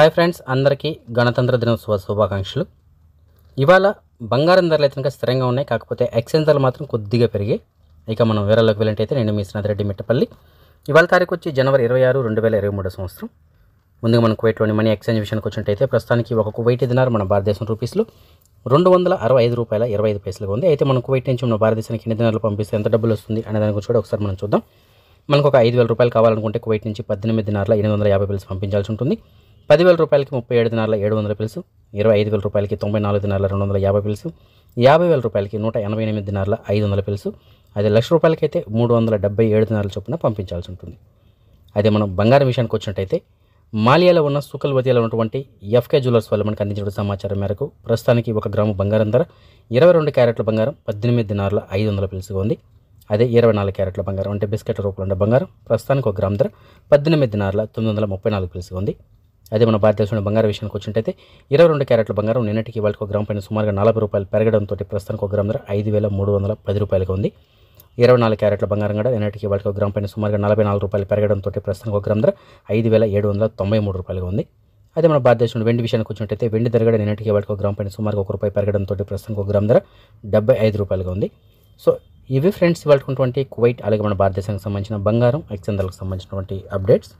hi friends అందరికీ గణతంత్ర దినోత్సవ శుభాకాంక్షలు ఇవాళ బంగారం ధరలు అయితే కనుక స్థిరంగా ఉన్నాయి కాకపోతే ఎక్స్చేంజ్ ధరలు మాత్రం కొద్దిగా పెరిగాయి ఇక మనం వివరాల్లోకి అయితే నేను మీ రెడ్డి మిట్టపల్లి ఇవాళ తారీఖు వచ్చి జనవరి ఇరవై ఆరు రెండు వేల ఇరవై మూడో సంవత్సరం ముందుగా మనం కువైట్లోని మనీ ఎక్స్చేంజ్ విషయానికి వచ్చినట్టయితే ప్రస్తుతానికి ఒక కువైట్ దినారు మన భారతదేశం రూపీస్లో రెండు వందల అరవై ఐదు రూపాయల ఇరవై ఐదు పైసలుగా ఉంది అయితే మనం కువైట్ నుంచి మన భారతదేశానికి ఎన్ని దినాలు పంపిస్తే ఎంత డబ్బులు వస్తుంది అనే దాని గురించి ఒకసారి మనం చూద్దాం మనకు ఒక ఐదు వేల రూపాయలు కావాలనుకుంటే కువైట్ నుంచి పద్దెనిమిది దినార్ల ఎనిమిది వందల యాభై పైసలు పంపించాల్సి ఉంటుంది పదివేల రూపాయలకి ముప్పై ఏడు దినాల ఏడు వందల పిలుసు ఇరవై ఐదు వేల రూపాయలకి తొంభై నాలుగు దినాల రెండు వందల యాభై పిలుసు యాభై వేల రూపాయలకి నూట ఎనభై ఎనిమిది దినాల ఐదు వందల పిలుసు అది లక్ష రూపాయలకి అయితే మూడు వందల డెబ్బై ఏడు దినాల చొప్పున పంపించాల్సి ఉంటుంది అదే మనం బంగారం విషయానికి వచ్చినట్టయితే మాలియాలో ఉన్న సుకల్వతిలో ఉన్నటువంటి ఎఫ్కే జ్యువెలర్స్ వల్ల మనకు అందించిన సమాచారం మేరకు ప్రస్తుతానికి ఒక గ్రాము బంగారం ధర ఇరవై రెండు క్యారెట్ల బంగారం పద్దెనిమిది దినాల ఐదు వందల పిలుసుగా ఉంది అదే ఇరవై నాలుగు క్యారెట్ల బంగారం అంటే బిస్కెట్ల రూపంలో ఉండే బంగారం ప్రస్తుతానికి ఒక గ్రామ ధర పద్దెనిమిది దినాల తొమ్మిది వందల ముప్పై నాలుగు పిలుసుగా ఉంది అదే మన భారతదేశంలో బంగారం విషయానికి వచ్చినట్టయితే ఇరవై రెండు క్యారెట్ల బంగారం నిన్నటికి వాళ్ళకి ఒక గ్రామ్ పైన సుమారుగా నలభై రూపాయలు పెరగడంతో ప్రస్తుతానికి ఒక గ్రామ్ ధర ఐదు వేల మూడు వందల పది రూపాయలుగా ఉంది ఇరవై నాలుగు క్యారెట్ల బంగారం కూడా నిన్నటికి వాళ్ళకి ఒక గ్రామ్ పైన సుమారుగా నలభై నాలుగు రూపాయలు పెరగడంతో ప్రస్తుతానికి ఒక గ్రామ్ ధర ఐదు వేల ఏడు వందల తొంభై మూడు రూపాయలుగా ఉంది అదే మన భారతదేశంలో వెండి విషయానికి వచ్చినట్టయితే వెండి ధర కూడా నిన్నటికి వాళ్ళకి ఒక గ్రామ్ పైన సుమారుగా ఒక రూపాయి పెరగడంతో ప్రస్తుతానికి ఒక గ్రామ్ ధర డెబ్బై ఐదు రూపాయలుగా ఉంది సో ఇవి ఫ్రెండ్స్ వాళ్ళకున్నటువంటి క్వైట్ అలాగే మన భారతదేశానికి సంబంధించిన బంగారం ఎక్స్చేంజర్లకు సంబంధించినటువంటి అప్డేట్స్